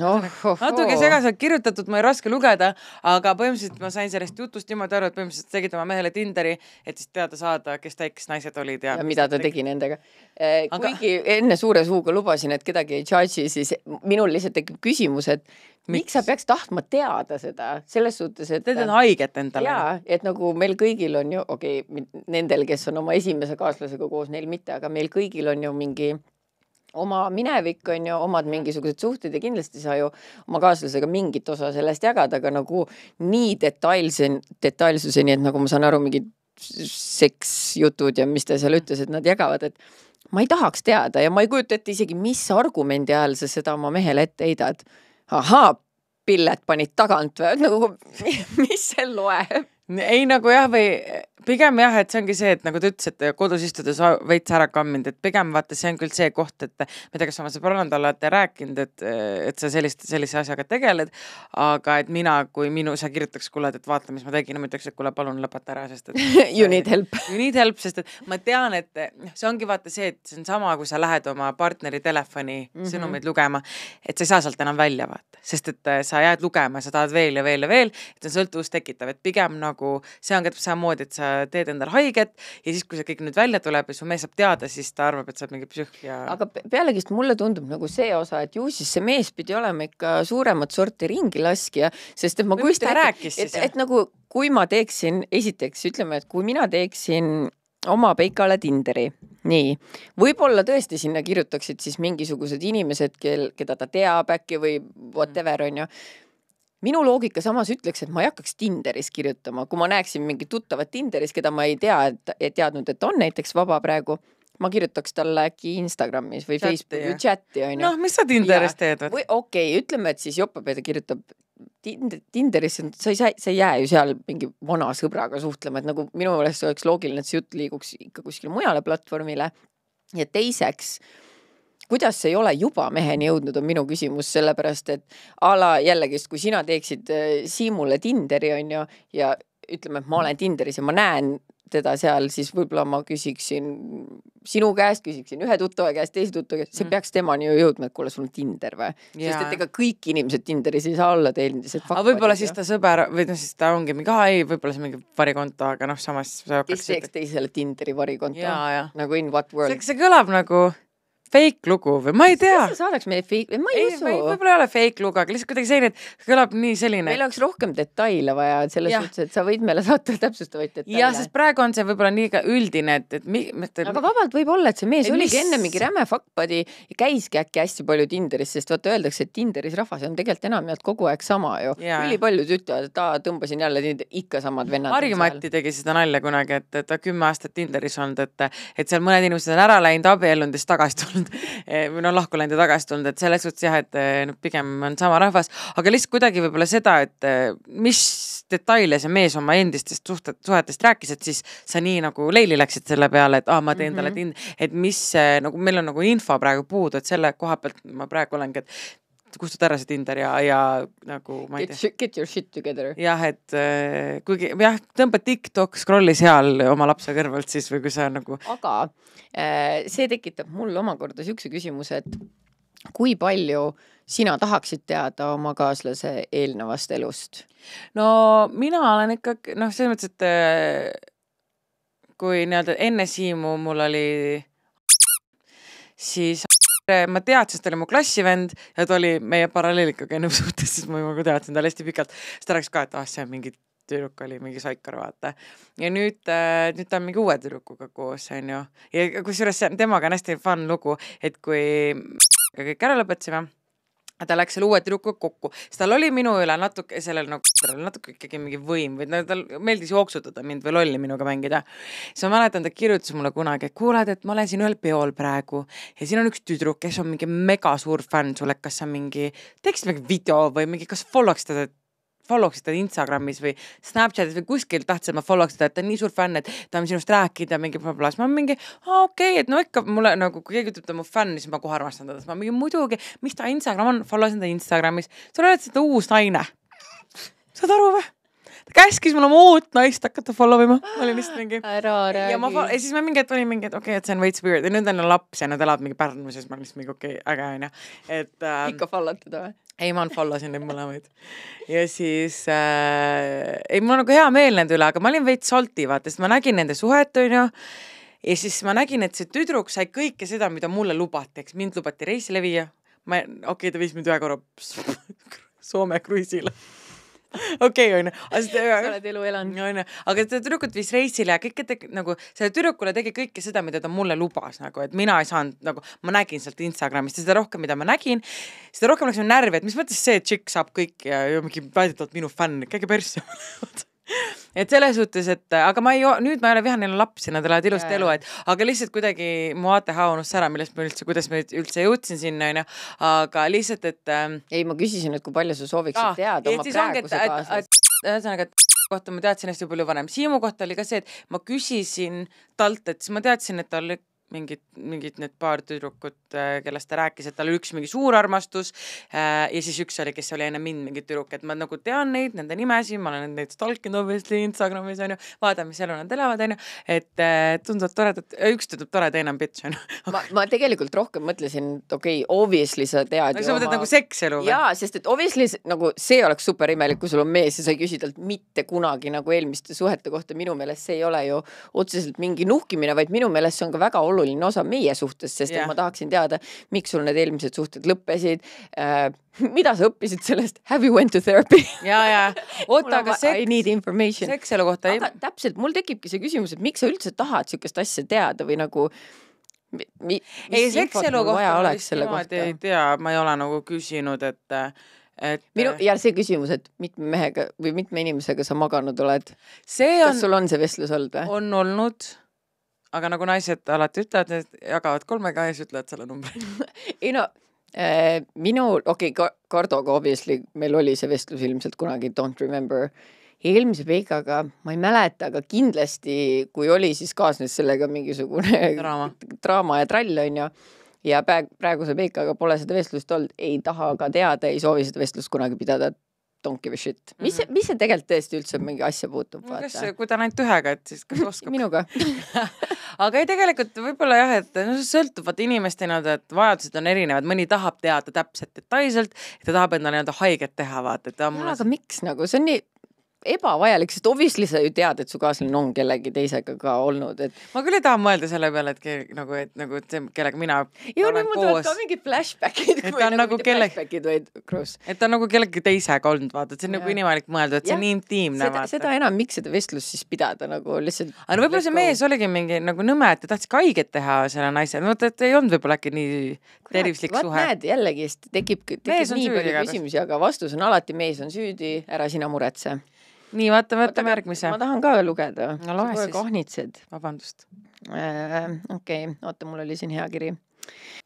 Oh, oh, oh. natuke segaselt kirjutatud, ma ei raske lugeda, aga põhimõtteliselt ma sain sellest jutust niimoodi aru, et põhimõtteliselt tegid oma mehele Tinderi, et siis teada saada, kes ta eks-naised olid ja, ja mida ta tegi, tegi nendega eh, aga.... kuigi enne suure suuga lubasin, et kedagi ei judge'i, siis minul lihtsalt tekib küsimus, et miks, miks sa peaks tahtma teada seda selles suhtes, et. Need on haiget endale. jaa, et nagu meil kõigil on ju, okei okay,, nendel, kes on oma esimese kaaslasega koos, neil mitte, aga meil kõigil on ju mingi oma minevik on ju, omad mingisugused suhted ja kindlasti sa ju oma kaaslasega mingit osa sellest jagad, aga nagu nii detailse, detailsuseni, et nagu ma saan aru, mingid seksjutud ja mis ta seal ütles, et nad jagavad, et ma ei tahaks teada ja ma ei kujuta ette isegi, mis argumendi ajal sa seda oma mehele ette heidad. ahaa, Pillet panid tagant või, nagu mis see loeb ei nagu jah, või pigem jah, et see ongi see, et nagu ta ütles, et kodus istudes veits ära kamminud, et pigem vaata, see on küll see koht, et ma ei tea, kas oma sõbrannad olete rääkinud, et, et sa sellist, sellise asjaga tegeled. aga et mina, kui minu, sa kirjutaks, kuule, et vaata, mis ma tegin, ma ütleks, et kuule, palun lõpeta ära, sest et You need help. You need help, sest et ma tean, et noh, see ongi vaata see, et see on sama, kui sa lähed oma partneri telefoni mm -hmm. sõnumeid lugema, et sa ei saa sealt enam välja vaata, sest et äh, sa jääd lugema, sa tahad veel ja veel ja veel, et see on sõltuvust tekitav, et pigem nagu nagu see on ka täpselt samamoodi, et sa teed endale haiget ja siis, kui see kõik nüüd välja tuleb ja su mees saab teada, siis ta arvab, et sa oled mingi psühh ja. aga pealegist mulle tundub nagu see osa, et ju siis see mees pidi olema ikka suuremat sorti ringilaskja, sest et ma kujutan ette, et, et, et nagu kui ma teeksin, esiteks ütleme, et kui mina teeksin oma peikale Tinderi, nii, võib-olla tõesti sinna kirjutaksid siis mingisugused inimesed, kel, keda ta teab äkki või mm. whatever onju minu loogika samas ütleks, et ma ei hakkaks Tinderis kirjutama, kui ma näeksin mingit tuttavat Tinderis, keda ma ei tea, et, et teadnud, et on näiteks vaba praegu ma kirjutaks talle äkki Instagramis või Facebooki chati onju. noh, mis sa Tinderis ja. teed? või okei okay,, ütleme, et siis Jopa-Peeter kirjutab Tinder, Tinderisse, sa ei saa, sa ei jää ju seal mingi vana sõbraga suhtlema, et nagu minu meelest oleks loogiline, et see jutt liiguks ikka kuskile mujale platvormile. ja teiseks äh, kuidas ei ole juba meheni jõudnud, on minu küsimus, sellepärast et a la jällegist, kui sina teeksid äh, Siimule Tinderi, on ju, ja ütleme, et ma olen Tinderis ja ma näen teda seal, siis võib-olla ma küsiksin sinu käest, küsiksin ühe tuttava käest, teise tuttava käest, see mm. peaks temani ju jõudma, et kuule, sul on Tinder või? sest et ega kõik inimesed Tinderis ei saa olla teilmised. aga võib-olla siis ta sõber või noh, siis ta ongi mingi, aa ei, võib-olla see on mingi varikonto, aga noh, samas. kes teeks teisele Tinderi varikonto? nagu in what world? see kõlab nagu fake lugu või ma ei tea. saadaks meie fake, ma ei, ei usu. võib-olla ei ole fake lugu, aga lihtsalt kuidagi selline, et kõlab nii selline. meil oleks rohkem detaile vaja selles ja. suhtes, et sa võid meile saata täpsustavaid detaile. jah, sest praegu on see võib-olla nii ka üldine, et, et mi-. aga vabalt võib olla, et see mees et oligi mis... enne mingi räme fuckbuddy ja käiski äkki hästi palju Tinderis, sest vaata öeldakse, et Tinderis rahvas on tegelikult enamjaolt kogu aeg sama ju. ülipaljud ütlevad, et aa, tõmbasin jälle ikka samad vennad. Harri-Mati tegi seda nalja kunagi, et, et ta kümme aastat Tinderis olnud, et, et seal mõned inimesed on ära läinud, abiellunud ja siis tagasi tulnud tulnud eh, või noh, lahku läinud ja tagasi tulnud, et selles suhtes jah, et eh, noh, pigem on sama rahvas, aga lihtsalt kuidagi võib-olla seda, et eh, mis detaile see mees oma endistest suhted, suhetest rääkis, et siis sa nii nagu leili läksid selle peale, et aa ah,, ma teen mm -hmm. talle mhm. tind-, et mis nagu meil on nagu info praegu puudu, et selle koha pealt ma praegu olengi, et et kustuta ära see Tinder ja, ja nagu ma ei get tea. Get your shit together. jah, et äh, kuigi jah, tõmba TikTok, scroll'i seal oma lapse kõrvalt siis või kui sa nagu. aga äh, see tekitab mul omakorda siukse küsimuse, et kui palju sina tahaksid teada oma kaaslase eelnevast elust? no mina olen ikkagi noh, selles mõttes, et äh, kui nii-öelda enne Siimu mul oli siis Äh, ma teadsin, et ta oli mu klassivend ja ta oli meie paralleelikaga enne suhtes, siis ma nagu teadsin talle hästi pikalt, siis ta rääkis ka, et ah, see on mingi tüdruk oli mingi Saikar, vaata. ja nüüd, äh, nüüd ta on mingi uue tüdrukuga koos, onju. ja kusjuures see on, temaga on hästi fun lugu, et kui kõik ära lõpetasime ta läks selle uue tüdrukuga kokku, siis tal oli minu üle natuke, sellel nagu no, natuke ikkagi mingi võim või tal meeldis jooksutada mind või lolli minuga mängida. siis ma mäletan, ta kirjutas mulle kunagi, et kuule, et ma olen siin ühel peol praegu ja siin on üks tüdruk, kes on mingi mega suur fänn sulle, kas sa mingi, teeksid mingi video või mingi, kas follow'ks teda, et follow'ks teda Instagramis või Snapchatis või kuskil tahtsin, et ma follow'ks teda, et ta on nii suur fänn, et tahame sinust rääkida mingi blablabla, siis ma mingi aa okei okay,, et no ikka mulle nagu, kui keegi ütleb, ta on mu fänn, siis ma kohe armastan teda, siis ma mingi muidugi, mis ta Instagram on, follow sin ta Instagramis, sa oled seda uus naine. saad aru või? ta käskis mul oma uut naist hakata follow ima, ma olin lihtsalt mingi. ära räägi. ja ma, ja siis ma mingi hetk olin mingi, et okei okay,, et see on veits weird ja nüüd on laps ja nad elavad mingi Pärnus ja siis ma olin lihtsalt mingi okei okay,, äge onju, et ähm,. ikka follow'd teda või? ei, ma unfollow sin neid mõlemaid. ja siis äh,, ei mul on nagu hea meel nende üle, aga ma olin veits salty, vaata, sest ma nägin nende suhet, onju ja siis ma nägin, et see tüdruk sai kõike seda, mida mulle lubati, eks mind lubati reisile viia, ma, okei okay,, ta viis mind ühe korra Soome kruiisile okei, onju. sa oled elu elanud. onju, aga seda tüdrukut viis reisile ja kõike tegi nagu, sellele tüdrukule tegi kõike seda, mida ta mulle lubas nagu, et mina ei saanud nagu, ma nägin sealt Instagramist ja seda rohkem, mida ma nägin, seda rohkem läks mul närvi, et mis mõttes see tšikk saab kõik ja, ja mingi väidetavalt minu fänn, käige persse et selles suhtes, et aga ma ei, nüüd ma ei ole vihane, neil on lapsi, nad elavad ilusat elu, et aga lihtsalt kuidagi mu ATH unus ära, millest ma üldse, kuidas ma üldse jõudsin sinna, onju, aga lihtsalt, et ähm.... ei, ma küsisin, et kui palju sa sooviksid ah, teada oma praeguse kaaslase. ühesõnaga, et kohta ma teadsin hästi palju varem, Siimu kohta oli ka see, et ma küsisin talt, et siis ma teadsin, et tal mingid, mingid need paar tüdrukut, äh, kellest ta rääkis, et tal oli üks mingi suur armastus äh, ja siis üks oli, kes oli enne mind mingi tüdruk, et ma nagu tean neid, nende nimesid, ma olen neid stalkinud obviously Instagramis onju, vaatan, mis elu nad elavad onju, et äh, tunduvad toredad, üks tundub tore, teine on bitch onju ma, ma tegelikult rohkem mõtlesin, et okei okay,, obviously sa tead no, sa mõtled oma... nagu sekselu või? jaa, sest et obviously nagu see oleks super imelik, kui sul on mees ja sa ei küsi talt mitte kunagi nagu eelmiste suhete kohta, minu meelest see ei ole ju otseselt mingi nuhkimine, vaid minu meelest see on ka väga oluline oluline osa meie suhtest, sest yeah. et ma tahaksin teada, miks sul need eelmised suhted lõppesid äh,. mida sa õppisid sellest, have you went to therapy? ja, ja oota, aga seks. I need information. seks selle kohta ei. täpselt, mul tekibki see küsimus, et miks sa üldse tahad sihukest asja teada või nagu mi, mi, ei, sekselu kohta ma vist niimoodi ei tea, ma ei ole nagu küsinud, et et minu ja see küsimus, et mitme mehega või mitme inimesega sa maganud oled? kas sul on see vestlus olnud või? on olnud aga nagu naised alati ütlevad, need jagavad kolmega ja siis ütlevad selle numbri ei no äh, minu, okei okay,, Kardoga obviously meil oli see vestlus ilmselt kunagi, don't remember, eelmise Veikaga, ma ei mäleta, aga kindlasti kui oli, siis kaasnes sellega mingisugune draama, draama ja trall onju ja praeguse Veikaga pole seda vestlust olnud, ei taha ka teada, ei soovi seda vestlust kunagi pidada, don't give a shit. Mhm. mis mm, -hmm. mis see tegelikult tõesti üldse mingi asja puutub no,? kas, kui ta on ainult ühega, et siis kas oskab minuga aga ei, tegelikult võib-olla jah, et no see sõltub vaata inimeste nii-öelda, et vajadused on erinevad, mõni tahab teada täpselt detailselt, ta tahab endale nii-öelda haiget teha, vaata, et ta on mulle. aga miks nagu, see on nii ebavajalik, sest obviously sa ju tead, et su kaaslane on kellegi teisega ka olnud, et. ma küll ei taha mõelda selle peale, et keel, nagu, et nagu, et see, kellega mina. ja nüüd mul tulevad ka mingid flashbackid. et ta on nagu kelle. vaid kruus. et ta on nagu kellegi teisega olnud, vaata, et see on ja. nagu inimlik mõelda, et see ja. on nii intiimne. seda, seda enam, miks seda vestlust siis pidada nagu lihtsalt. aga no võib-olla see mees oligi mingi nagu nõme, et ta tahtis ka haiget teha selle naisele, vaata, et ei olnud võib-olla äkki nii tervislik suhe. näed jällegi, tekib, tekib nii palju küsimusi, aga vastus on alati mees on süüdi, ära sina muretse nii, vaata, võtame järgmise. ma tahan ka lugeda. no loe siis. kahnitsed. vabandust äh,. okei okay., oota, mul oli siin hea kiri.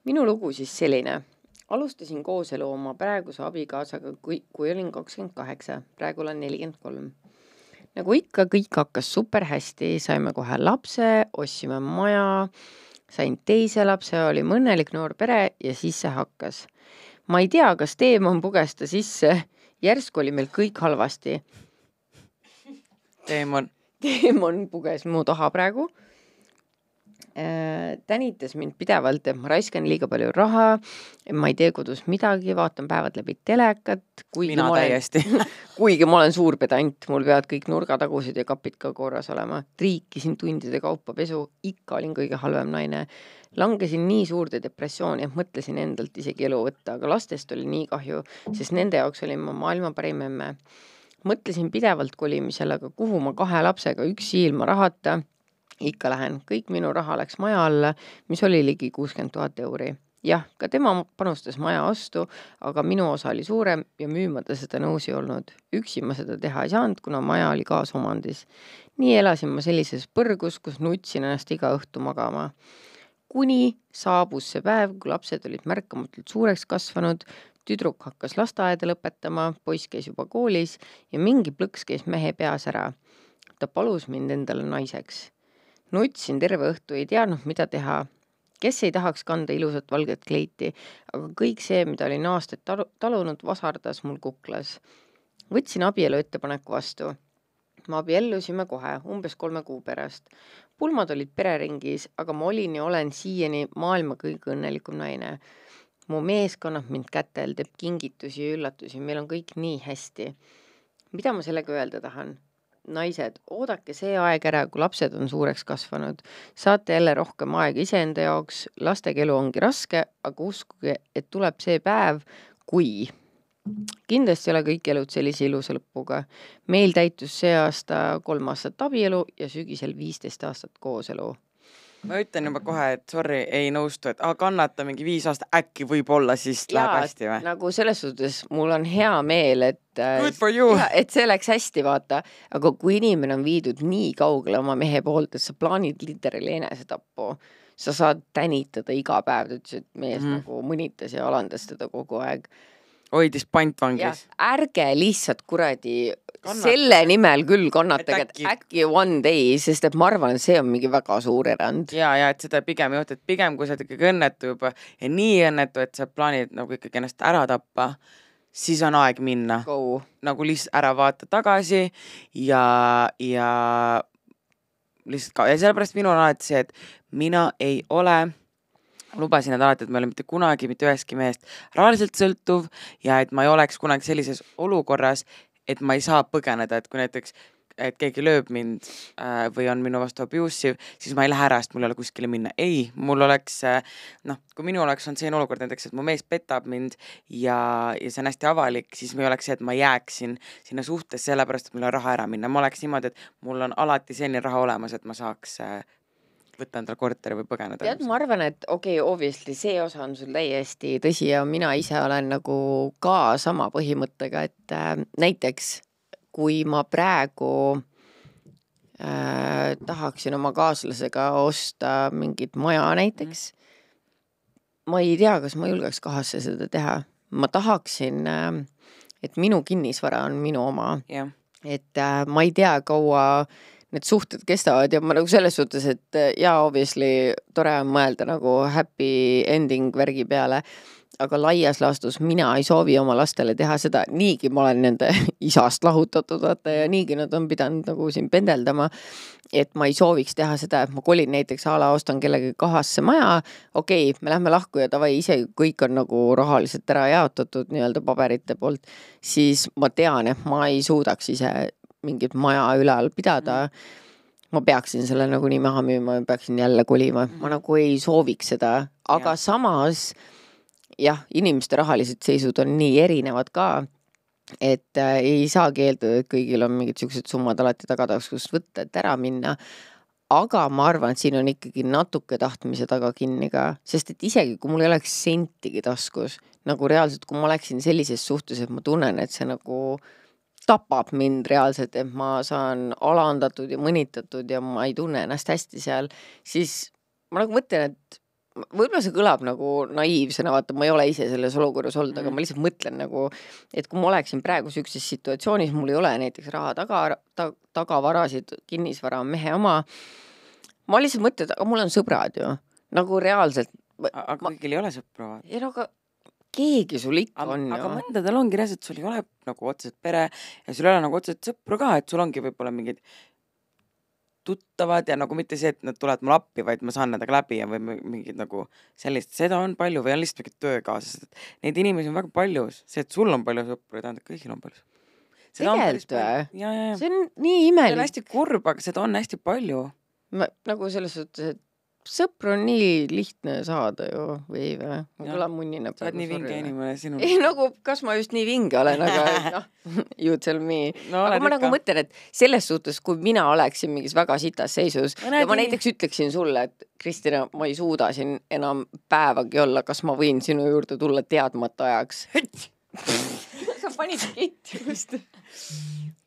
minu lugu siis selline. alustasin kooselu oma praeguse abikaasaga, kui, kui olin kakskümmend kaheksa, praegu olen nelikümmend kolm nagu ikka, kõik hakkas super hästi, saime kohe lapse, ostsime maja, sain teise lapse, olime õnnelik noor pere ja siis see hakkas. ma ei tea, kas teemant puges ta sisse, järsku oli meil kõik halvasti teemon. teemon puges mu taha praegu äh,. tänitas mind pidevalt, et ma raiskan liiga palju raha, ma ei tee kodus midagi, vaatan päevad läbi telekat. mina olen, täiesti kuigi ma olen suur pedant, mul peavad kõik nurgatagused ja kapid ka korras olema. triikisin tundide kaupa pesu, ikka olin kõige halvem naine. langesin nii suurde depressiooni, et mõtlesin endalt isegi elu võtta, aga lastest oli nii kahju, sest nende jaoks olin ma maailma parim emme mõtlesin pidevalt kolimisele, aga kuhu ma kahe lapsega üksi ilma rahata ikka lähen, kõik minu raha läks maja alla, mis oli ligi kuuskümmend tuhat euri. jah, ka tema panustas maja ostu, aga minu osa oli suurem ja müüma ta seda nõus ei olnud. üksi ma seda teha ei saanud, kuna maja oli kaasomandis. nii elasin ma sellises põrgus, kus nutsin ennast iga õhtu magama kuni saabus see päev, kui lapsed olid märkamatult suureks kasvanud, tüdruk hakkas lasteaeda lõpetama, poiss käis juba koolis ja mingi plõks käis mehe peas ära. ta palus mind endale naiseks. nutsin terve õhtu, ei teadnud, mida teha. kes ei tahaks kanda ilusat valget kleiti, aga kõik see, mida olin aastaid talu-, talunud, vasardas mul kuklas. võtsin abielu ettepaneku vastu me abiellusime kohe, umbes kolme kuu pärast pulmad olid pereringis, aga ma olin ja olen siiani maailma kõige õnnelikum naine. mu mees kannab mind kätel, teeb kingitusi ja üllatusi, meil on kõik nii hästi. mida ma sellega öelda tahan? naised, oodake see aeg ära, kui lapsed on suureks kasvanud, saate jälle rohkem aega iseenda jaoks, lastega elu ongi raske, aga uskuge, et tuleb see päev, kui kindlasti ei ole kõik elud sellise ilusa lõpuga. meil täitus see aasta kolm aastat abielu ja sügisel viisteist aastat kooselu. ma ütlen juba kohe, et sorry, ei nõustu, et ah, kannata mingi viis aastat, äkki võib-olla siis ja, läheb hästi või? nagu selles suhtes mul on hea meel, et äh, Ja, et see läks hästi, vaata, aga kui inimene on viidud nii kaugele oma mehe poolt, et sa plaanid literaali enesetappu, sa saad tänitada iga päev, ta ütles, et mees mm. nagu mõnitas ja alandas teda kogu aeg hoidis pantvangis. ärge lihtsalt kuradi Kannatage. selle nimel küll kannatage, et äkki one day, sest et ma arvan, see on mingi väga suur erand. ja, ja et seda pigem ei juhtu, et pigem kui sa oled ikkagi õnnetu juba ja nii õnnetu, et sa plaanid nagu ikkagi ennast ära tappa, siis on aeg minna. nagu lihtsalt ära vaata tagasi ja, ja lihtsalt ka ja sellepärast minul on alati see, et mina ei ole lubasin nad alati, et ma ei ole mitte kunagi mitte ühestki mehest rahaliselt sõltuv ja et ma ei oleks kunagi sellises olukorras, et ma ei saa põgeneda, et kui näiteks et keegi lööb mind äh, või on minu vastu abusive, siis ma ei lähe ära, sest mul ei ole kuskile minna. ei, mul oleks äh, noh, kui minul oleks olnud selline olukord näiteks, et mu mees petab mind ja, ja see on hästi avalik, siis ma ei oleks see, et ma jääksin sinna suhtesse sellepärast, et mul on raha ära minna. ma oleks niimoodi, et mul on alati selline raha olemas, et ma saaks äh, võtta endale korteri või põgeneda. tead, ma arvan, et okei okay,, obviously see osa on sul täiesti tõsi ja mina ise olen nagu ka sama põhimõttega, et äh, näiteks kui ma praegu äh, tahaksin oma kaaslasega osta mingit maja näiteks mm., ma ei tea, kas ma julgeks kahasse seda teha. ma tahaksin äh,, et minu kinnisvara on minu oma yeah.. et äh, ma ei tea, kaua äh, need suhted kestavad ja ma nagu selles suhtes, et eh, jaa, obviously tore on mõelda nagu happy ending värgi peale, aga laias laastus mina ei soovi oma lastele teha seda, niigi ma olen nende isast lahutatud, vaata, ja niigi nad on pidanud nagu siin pendeldama. et ma ei sooviks teha seda, et ma kolin näiteks a la ostan kellegagi kahasse maja, okei okay,, me lähme lahku ja davai, ise kõik on nagu rahaliselt ära jaotatud nii-öelda paberite poolt, siis ma tean, et ma ei suudaks ise mingit maja ülal pidada mm., ma peaksin selle nagunii maha müüma ja peaksin jälle kolima, et ma mhm. nagu ei sooviks seda, aga ja. samas jah, inimeste rahalised seisud on nii erinevad ka, et äh, ei saagi eeldada, et kõigil on mingid siuksed summad alati tagataskust võtta, et ära minna aga ma arvan, et siin on ikkagi natuke tahtmise taga kinni ka, sest et isegi kui mul ei oleks sentigi taskus, nagu reaalselt, kui ma oleksin sellises suhtes, et ma tunnen, et see nagu äh, tapab mind reaalselt, et ma saan alandatud ja mõnitatud ja ma ei tunne ennast hästi seal, siis ma nagu mõtlen, et võib-olla see kõlab nagu naiivsena, vaata, ma ei ole ise selles olukorras olnud mm., aga ma lihtsalt mõtlen nagu, et kui ma oleksin praegu sihukeses situatsioonis, mul ei ole näiteks raha taga ta,, tagavarasid, kinnisvara on mehe oma. ma lihtsalt mõtlen, et aga mul on sõbrad ju, nagu reaalselt. aga kõigil ei ole sõpru. ei no aga keegi sul ikka on ju. aga mõndadel ongi reaalselt, sul ei ole nagu otseselt pere ja sul ei ole nagu otseselt sõpru ka, et sul ongi võib-olla mingid tuttavad ja nagu mitte see, et nad tulevad mulle appi, vaid ma saan nendega läbi ja või mingid nagu sellist, seda on palju või on lihtsalt mingid töökaaslased, et neid inimesi on väga palju, see, et sul on palju sõpru, ei tähenda, et kõigil on palju sõpru. tegelikult või? see on nii imelik. see on hästi kurb, aga seda on hästi palju. nagu selles suhtes, et sõpru on nii lihtne saada ju, või või? ma nagu kõlan munnina. sa oled nii vinge inimene, sinul. ei nagu, kas ma just nii vinge olen, aga noh, you tell me no,. aga ma nagu ikka. nagu mõtlen, et selles suhtes, kui mina oleksin mingis väga sitas seisus no, ja ma nii. näiteks ütleksin sulle, et Kristina, ma ei suuda siin enam päevagi olla, kas ma võin sinu juurde tulla teadmata ajaks sa panid ketti just.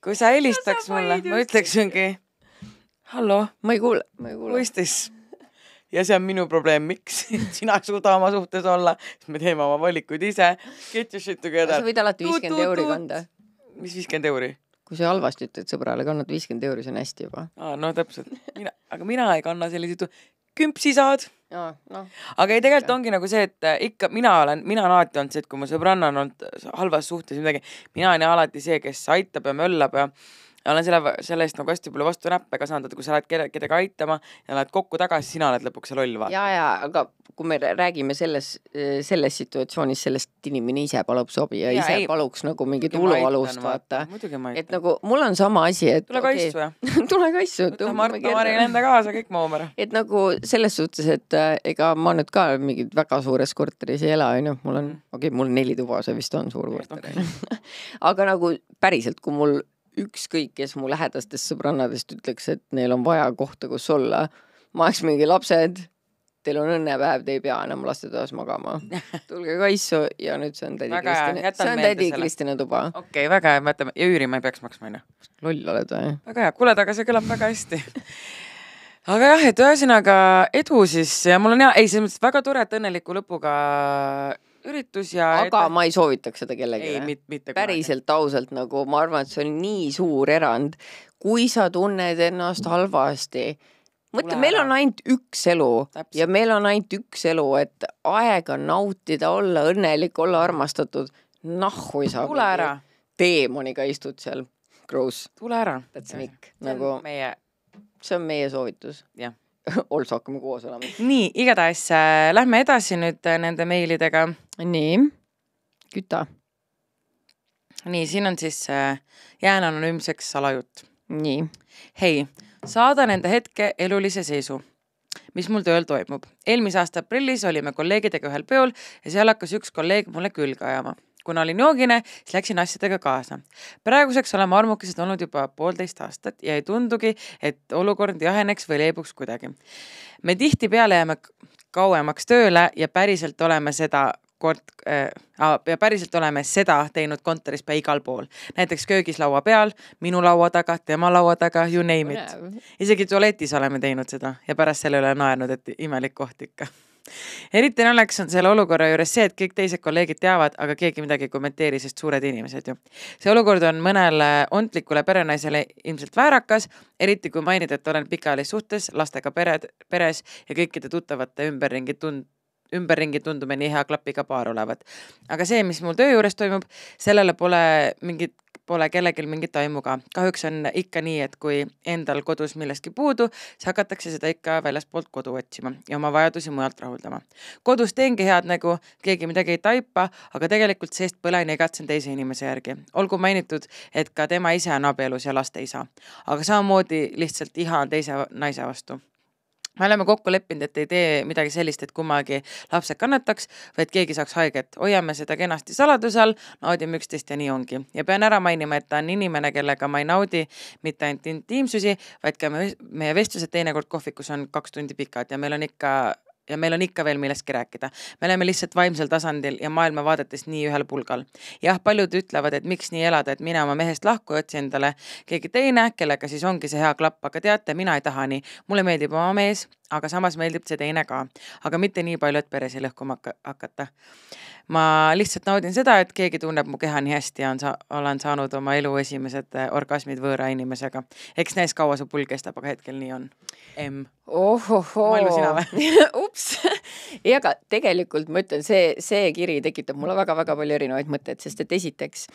kui sa helistaks no, mulle, ma ütleksingi. hallo. ma ei kuule, ma ei kuule. Who is this? ja see on minu probleem, miks sina ei suuda oma suhtes olla, siis me teeme oma valikuid ise. Get your shit together. sa võid alati viiskümmend euri kanda. mis viiskümmend euri? kui sa halvasti ütled sõbrale, kannad viiskümmend euri, see on hästi juba. aa, no täpselt. mina, aga mina ei kanna selliseid, kümpsi saad. No. aga ei, tegelikult ongi nagu see, et äh, ikka mina olen, mina olen alati olnud see, et kui mu sõbranna on olnud halvas suhtes midagi, mina olen alati see, kes aitab ja möllab ja olen selle, selle eest nagu hästi palju vastunäppe ka saanud, et kui sa lähed keda, kedagi aitama ja lähed kokku tagasi, sina oled lõpuks see loll vaata. ja, ja aga kui me räägime selles, selles situatsioonis sellest, et inimene ise palub sobi ja, ja ise ei, paluks nagu mingit ulualust vaata. et nagu mul on sama asi, et. tule kaissu okay, ja tule kaissu. võta Mart ja Mari lenda kaasa, kõik me hoomame ära. et nagu selles suhtes, et äh, ega ma nüüd ka mingi väga suures korteris ei ela, onju, mul on, mm. okei okay,, mul neli tuba, see vist on suur korter onju aga nagu päriselt, kui mul ükskõik, kes mu lähedastest sõbrannadest ütleks, et neil on vaja kohta, kus olla, ma oleks mingi lapsed, teil on õnnepäev, te ei pea enam lastetoas magama. tulge kaisu ja nüüd see on tädi väga Kristina, see on tädi selle. Kristina tuba. okei okay,, väga hea, me jätame ja üüri ma ei peaks maksma, onju. loll oled või? väga hea, kuule, aga see kõlab väga hästi aga jah, et ühesõnaga edu siis ja mul on hea, ei selles mõttes väga tore, et õnneliku lõpuga üritus ja aga et... ma ei soovitaks seda kellelegi. ei, mitte, mitte päriselt ausalt nagu ma arvan, et see on nii suur erand, kui sa tunned ennast halvasti, mõtle, meil on ainult üks elu Täpselt. ja meil on ainult üks elu, et aega nautida, olla õnnelik, olla armastatud. nahhu ei saa. tule ära. teemoniga istud seal. Gross. tule ära. That's Mikk, nagu meie. see on meie soovitus. jah olles hakkame koos elama. nii, igatahes äh, lähme edasi nüüd äh, nende meilidega. nii, küta. nii, siin on siis äh, jään anonüümseks salajutt. nii. hei, saadan enda hetke elulise seisu mis mul tööl toimub. eelmise aasta aprillis olime kolleegidega ühel peol ja seal hakkas üks kolleeg mulle külge ajama kuna olin joogine, siis läksin asjadega kaasa. praeguseks oleme armukesed olnud juba poolteist aastat ja ei tundugi, et olukord jaheneks või leebuks kuidagi. me tihtipeale jääme kauemaks tööle ja päriselt oleme seda kord äh,, ja päriselt oleme seda teinud kontoris pea igal pool. näiteks köögislaua peal, minu laua taga, tema laua taga, you name it. isegi tualetis oleme teinud seda ja pärast selle üle naernud, et imelik koht ikka eriti naljakas on selle olukorra juures see, et kõik teised kolleegid teavad, aga keegi midagi ei kommenteeri, sest suured inimesed ju. see olukord on mõnele ontlikule perenaisele ilmselt väärakas, eriti kui mainida, et olen pikaajalises suhtes, lastega pered, peres ja kõikide tuttavate ümberringi tund-, ümberringi tundume nii hea klapiga paar olevat. aga see, mis mul töö juures toimub, sellele pole mingit pole kellelgi mingit aimu ka. kahjuks on ikka nii, et kui endal kodus millestki puudu, siis hakatakse seda ikka väljaspoolt kodu otsima ja oma vajadusi mujalt rahuldama. kodus teengi head nägu, keegi midagi ei taipa, aga tegelikult seest põlen ja igatsen teise inimese järgi. olgu mainitud, et ka tema ise on abielus ja laste isa, aga samamoodi lihtsalt iha on teise naise vastu me oleme kokku leppinud, et ei tee midagi sellist, et kummagi lapsed kannataks, vaid keegi saaks haiget. hoiame seda kenasti saladuse all, naudime üksteist ja nii ongi. ja pean ära mainima, et ta on inimene, kellega ma ei naudi mitte ainult intiimsusi, vaid ka meie vestlused teinekord kohvikus on kaks tundi pikad ja meil on ikka ja meil on ikka veel millestki rääkida. me oleme lihtsalt vaimsel tasandil ja maailmavaadetes nii ühel pulgal. jah, paljud ütlevad, et miks nii elada, et mine oma mehest lahku ja otsi endale keegi teine, kellega siis ongi see hea klapp, aga teate, mina ei taha nii. mulle meeldib oma mees aga samas meeldib see teine ka, aga mitte nii palju, et peresi lõhkuma hakata. ma lihtsalt naudin seda, et keegi tunneb mu keha nii hästi ja on sa-, olen saanud oma elu esimesed äh, orgasmid võõra inimesega. eks näis, kaua see pull kestab, aga hetkel nii on. M. Mallu, sina või ups ei, aga tegelikult ma ütlen, see, see kiri tekitab mulle väga-väga palju erinevaid mõtteid, sest et esiteks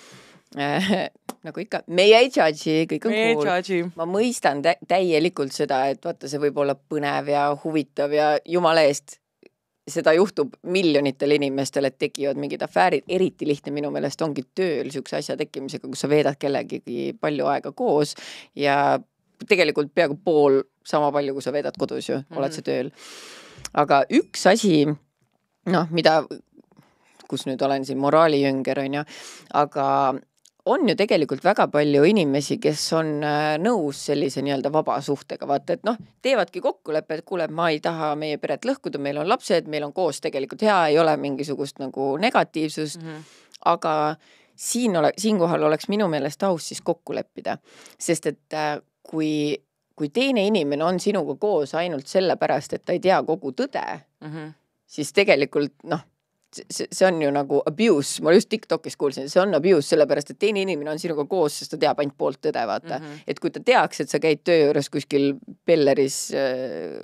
nagu ikka, meie ei judge'i, kõik on meie cool. ma mõistan tä täielikult seda, et vaata, see võib olla põnev ja huvitav ja jumala eest, seda juhtub miljonitele inimestele, et tekivad mingid afäärid, eriti lihtne minu meelest ongi tööl niisuguse asja tekkimisega, kus sa veedad kellegagi palju aega koos ja tegelikult peaaegu pool sama palju, kui sa veedad kodus ju mm, -hmm. oled sa mhm. tööl. aga üks asi, noh, mida, kus nüüd olen siin moraalijünger, on ju, aga on ju tegelikult väga palju inimesi, kes on äh, nõus sellise nii-öelda vaba suhtega, vaata, et noh, teevadki kokkuleppe, et kuule, ma ei taha meie peret lõhkuda, meil on lapsed, meil on koos tegelikult hea, ei ole mingisugust nagu negatiivsust mm. -hmm. aga siin ole, siinkohal oleks minu meelest aus siis kokku leppida, sest et äh, kui, kui teine inimene on sinuga koos ainult sellepärast, et ta ei tea kogu tõde mm, -hmm. siis tegelikult noh see, see on ju nagu abuse, ma just Tiktokis kuulsin, see on abuse, sellepärast et teine inimene on sinuga koos, sest ta teab ainult poolt tõde, vaata mm. -hmm. et kui ta teaks, et sa käid töö juures kuskil pelleris äh,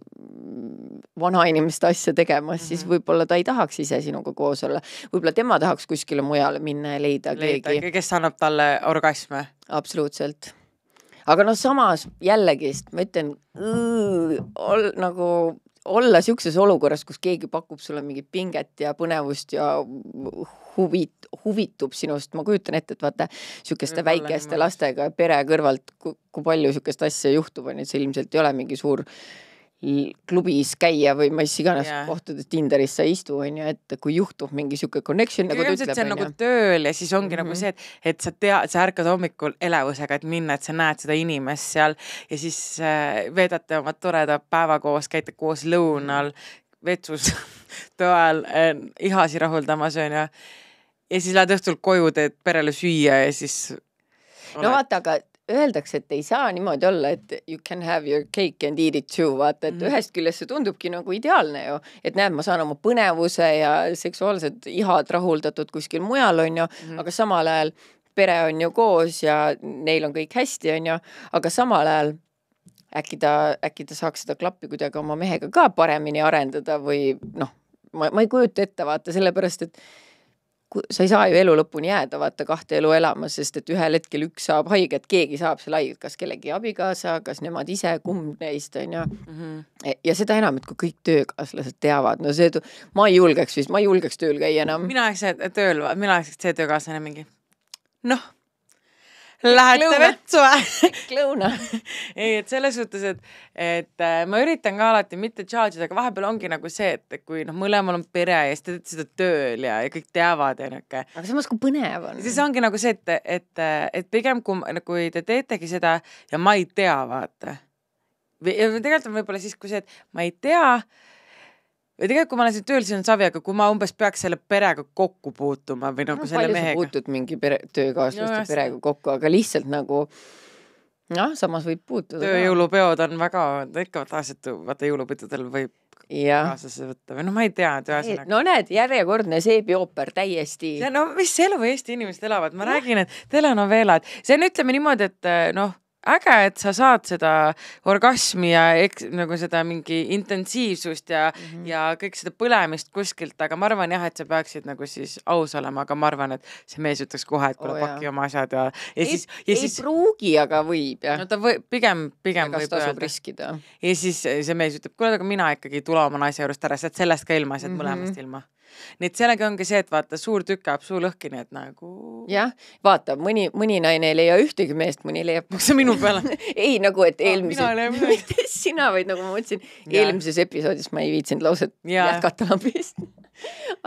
vanainimeste asja tegemas mm, -hmm. siis mhm. võib-olla ta ei tahaks ise sinuga koos olla. võib-olla tema tahaks kuskile mujale minna ja leida, leida keegi. kes annab talle orgasme. absoluutselt. aga noh, samas jällegist ma ütlen, nagu olla niisuguses olukorras, kus keegi pakub sulle mingit pinget ja põnevust ja huvit-, huvitub sinust, ma kujutan ette, et vaata, niisuguste väikeste lastega pere kõrvalt, kui palju niisugust asja juhtub, on ju, et see ilmselt ei ole mingi suur äh, klubis käia või mis iganes yeah. kohtudes Tinderis sa ei istu, onju, et kui juhtub mingi sihuke connection nagu ta ütleb. see on nagu tööl ja siis ongi mm -hmm. nagu mhm. see, et, et sa tead, sa ärkad hommikul elevusega, et minna, et sa näed seda inimest seal ja siis äh, veedate oma toreda päeva koos, käite koos lõunal vetsus toal äh, ihasi rahuldamas onju. ja siis lähed õhtul koju, teed perele süüa ja siis oled.... no vaata, aga öeldakse, et ei saa niimoodi olla, et you can have your cake and eat it too, vaata, et mm. ühest küljest see tundubki nagu ideaalne ju, et näed, ma saan oma põnevuse ja seksuaalsed ihad rahuldatud kuskil mujal, on ju mm., aga samal ajal pere on ju koos ja neil on kõik hästi, on ju, aga samal ajal äkki ta, äkki ta saaks seda klappi kuidagi oma mehega ka paremini arendada või noh, ma, ma ei kujuta ette, vaata, sellepärast et sa ei saa ju elu lõpuni jääda, vaata kahte elu elama, sest et ühel hetkel üks saab haiget, keegi saab seal haiget, kas kellegi abikaasa, kas nemad ise, kumb neist onju mm. -hmm. ja seda enam, et kui kõik töökaaslased teavad, no see, ma ei julgeks vist, ma ei julgeks tööl käia enam. mina oleks tööl, mina oleks see töökaaslane mingi noh lähete vetsu lõuna. ei, et selles suhtes, et, et äh, ma üritan ka alati mitte charge ida, aga vahepeal ongi nagu see, et kui noh, mõlemal on pere ja siis te teete seda tööl ja, ja kõik teavad ja niuke. aga samas, kui põnev on. siis ongi nagu see, et, et, et pigem kui, kui te teetegi seda ja ma ei tea, vaata. või tegelikult on võib-olla siis, kui see, et ma ei tea või tegelikult, kui ma olen siin tööl, siis on savi, aga kui ma umbes peaks selle perega kokku puutuma või nagu no, selle mehega. puutud mingi pere, töökaaslaste no, perega kokku, aga lihtsalt nagu noh, samas võib puutuda. tööjõulupeod on väga, ikka vaata asjad, vaata jõulupidudel võib kaasasse võtta või noh, ma ei tea, et ühesõnaga. no näed, järjekordne seebiooper täiesti. no mis elu Eesti inimesed elavad, ma ja. räägin, et telenoveelad, see on, ütleme niimoodi, et noh äge, et sa saad seda orgasmi ja eks nagu seda mingi intensiivsust ja mm, -hmm. ja kõik seda põlemist kuskilt, aga ma arvan jah, et sa peaksid nagu siis aus olema, aga ma arvan, et see mees ütleks kohe, et kuule oh,, paki oma asjad ja, ja ei, siis. ei siis... pruugi, aga võib jah. no ta võib, pigem, pigem ja võib öelda. riskida. ja siis see mees ütleb, kuule, aga mina ikkagi ei tule oma naise juurest ära, sa oled sellest ka ilma, sa oled mm -hmm. mõlemast mhm. ilma nii et sellega ongi see, et vaata, suur tükk ajab suu lõhki, nii et nagu. jah, vaata mõni, mõni naine ei leia ühtegi meest, mõni leiab. see minu peale ei nagu, et eelmise ah,. mitte sina, vaid nagu ma mõtlesin, eelmises episoodis ma ei viitsinud lauset ja. jätkata lambist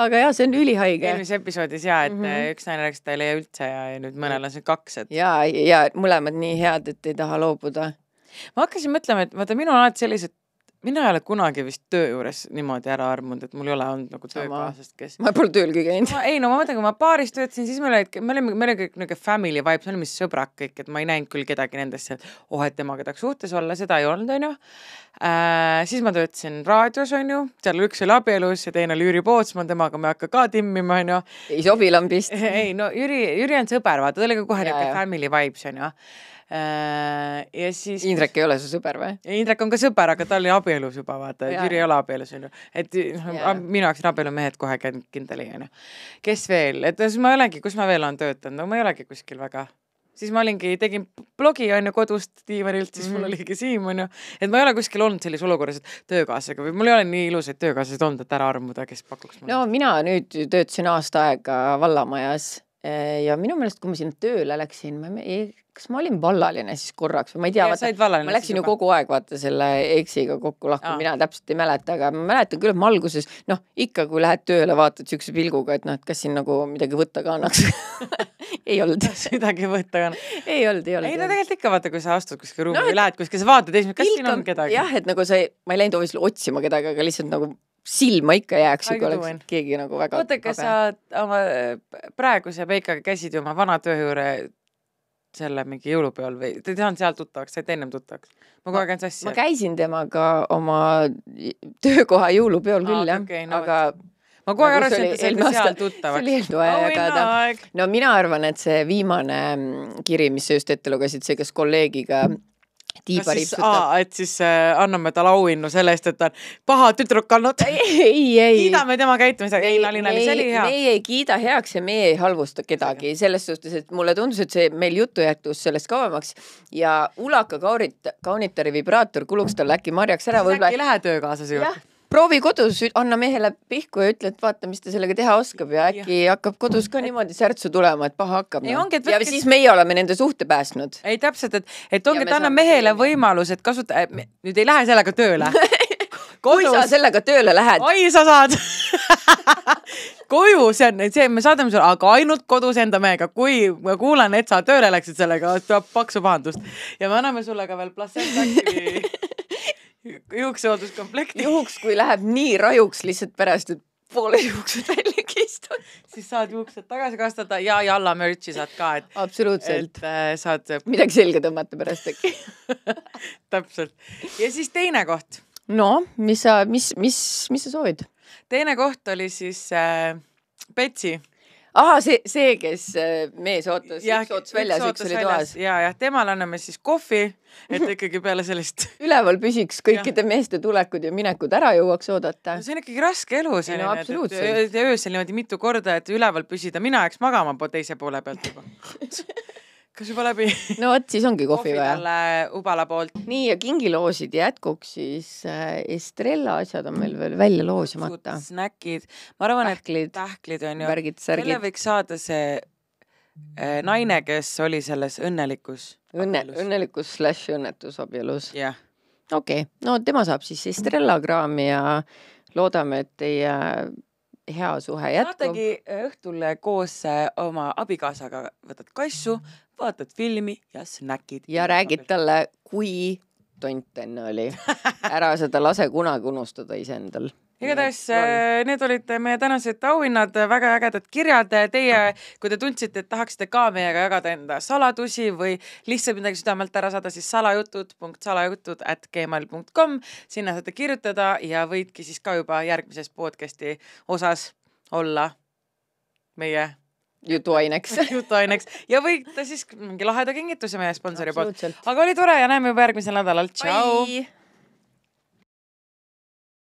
aga jaa, see on ülihaige. eelmises episoodis jaa, et mm -hmm. üks naine rääkis, et ta ei leia üldse ja, ja nüüd mõnel on see kaks, et. ja, ja mõlemad nii head, et ei taha loobuda. ma hakkasin mõtlema, et vaata, minul on alati sellised mina ei ole kunagi vist töö juures niimoodi ära armunud, et mul ei ole olnud nagu töökaaslast, kes. ma pole tööl küll käinud. ei no ma mõtlen, kui ma baaris töötasin, siis meil olid, me olime, meil oli kõik niuke family vibe, me olime sõbrad kõik, et ma ei näinud küll kedagi nendesse, et oh, et temaga tahaks suhtes olla, seda ei olnud, onju. Äh, siis ma töötasin raadios, onju, seal üks oli abielus ja teine oli Jüri Pootsman, temaga ma ei hakka ka timmima, onju. ei sobi lambist ei no Jüri, Jüri on sõber, vaata, tal oli ka kohe niuke family vibe'is, onju Äh, ja siis. Indrek ei ole su sõber või? Indrek on ka sõber, aga ta oli abielus juba vaata, Jüri ei ole abielus onju, et yeah. Noh, minu jaoks on abielumehed kohe kindel ei onju. kes veel, et siis ma ei olegi, kus ma veel olen töötanud, no ma ei olegi kuskil väga siis ma olingi, tegin blogi onju kodust diivanilt, siis mul mhm. oligi Siim onju, et ma ei ole kuskil olnud sellises olukorras, et töökaaslasega või mul ei ole nii ilusaid töökaaslasi olnud, et ära armuda, kes pakuks mulle. no mina nüüd töötasin aasta aega vallamajas Äh, ja minu meelest, kui ma sinna tööle läksin, ma ei, kas ma olin vallaline siis korraks või ma ei tea, ma läksin ju kogu aeg vaata selle eksiga kokku lahku, mina täpselt ei mäleta, aga ma mäletan küll, et ma alguses noh, ikka kui lähed tööle, vaatad siukse pilguga, et noh, et kas siin nagu midagi võtta ka annaks ei olnud midagi võtta ka ei olnud, ei olnud. ei no tegelikult ikka vaata, kui sa astud kuskile ruumi no, või lähed kuskile, sa vaatad esimest, kas siin on kedagi. jah, et nagu see, ma ei läinud obviously otsima kedagi, aga lihtsalt nagu silma ikka jääks, kui oleks keegi nagu väga oota, kas sa oma eh, praeguse Veikaga käisid ju oma vana töö juure selle mingi jõulupeol või te ei saanud seal tuttavaks, saite ennem tuttavaks? ma kogu aeg olen sassi. ma käisin temaga oma töökoha jõulupeol küll jah okay,, no, aga võt ma kogu nagu aeg arvasin, et te saite seal tuttavaks. see oli eelmine aeg, aga ta, no mina arvan, et see viimane mm, kiri, mis sa just ette lugesid, see, kes kolleegiga tiibarib siis, aa, et siis äh, anname talle auhinnu selle eest, et ta on paha tüdruk olnud. kiidame tema käitumise, ei nali, nali, see oli hea. meie ei kiida heaks ja meie ei halvusta kedagi selles suhtes, et mulle tundus, et see meil juttu jätkus sellest kauemaks ja ulaka kaurit, kaunitari vibraator kuluks talle äkki marjaks ära. äkki ei lähe töökaaslase juurde proovi kodus, anna mehele pihku ja ütle, et vaata, mis ta sellega teha oskab ja äkki ja. hakkab kodus ka niimoodi särtsu tulema, et paha hakkab. No. Ongi, ja kes... siis meie oleme nende suhte päästnud. ei täpselt, et, et ongi, et anna mehele teine. võimalus, et kasuta, eh, nüüd ei lähe sellega tööle kui sa sellega tööle lähed. oi, sa saad koju, see on see, me saadame sulle, aga ainult kodus enda mehega, kui ma kuulan, et sa tööle läksid sellega, tuleb paksu pahandust ja me anname sulle ka veel placenta aktiivi juuksehoolduskomplektid. juhuks, kui läheb nii rajuks lihtsalt pärast, et poole juuksed välja kistud siis saad juuksed tagasi kastada ja jalla mürtsi saad ka, et. absoluutselt. et äh, saad. midagi selga tõmmata pärast äkki täpselt. ja siis teine koht. no, mis sa, mis, mis, mis sa soovid? teine koht oli siis äh, Betsi ahah, see, see, kes äh, mees ootas, üks ootas väljas, üks oli toas. ja, jah, temale anname siis kohvi, et ikkagi peale sellist üleval püsiks kõikide ja. meeste tulekud ja minekud ära jõuaks oodata no,. see on ikkagi raske elu selline no,, et öösel niimoodi mitu korda, et üleval püsida, mina jääks magama teise poole pealt juba kas juba läbi? no vot, siis ongi kohvi vaja. Ubala poolt. nii ja kingiloosid jätkuks siis äh, Estrella asjad on meil veel välja loosimata. snäkid, ma arvan, et tähklid, tähklid on ju. värgid, särgid. selle võiks saada see äh, naine, kes oli selles õnnelikus. õnne, õnnelikus slaš õnnetus abielus. jah yeah.. okei okay., no tema saab siis Estrella kraami ja loodame, et teie hea suhe jätkub. saategi äh, õhtul koos äh, oma abikaasaga võtad kassu, vaatad filmi ja snäkid. ja räägid talle, kui tont enne oli. ära seda lase kunagi unustada iseendal igatahes äh, need olid meie tänased auhinnad, väga ägedad kirjad. Teie, kui te tundsite, et tahaksite ka meiega jagada enda saladusi või lihtsalt midagi südamelt ära saada, siis salajutud punkt salajutud at gmail punkt kom. sinna saate kirjutada ja võidki siis ka juba järgmises podcast'i osas olla meie jutuaineks jutuaineks ja või ta siis mingi laheda kingituse meie sponsori poolt. aga oli tore ja näeme juba järgmisel nädalal, tšau.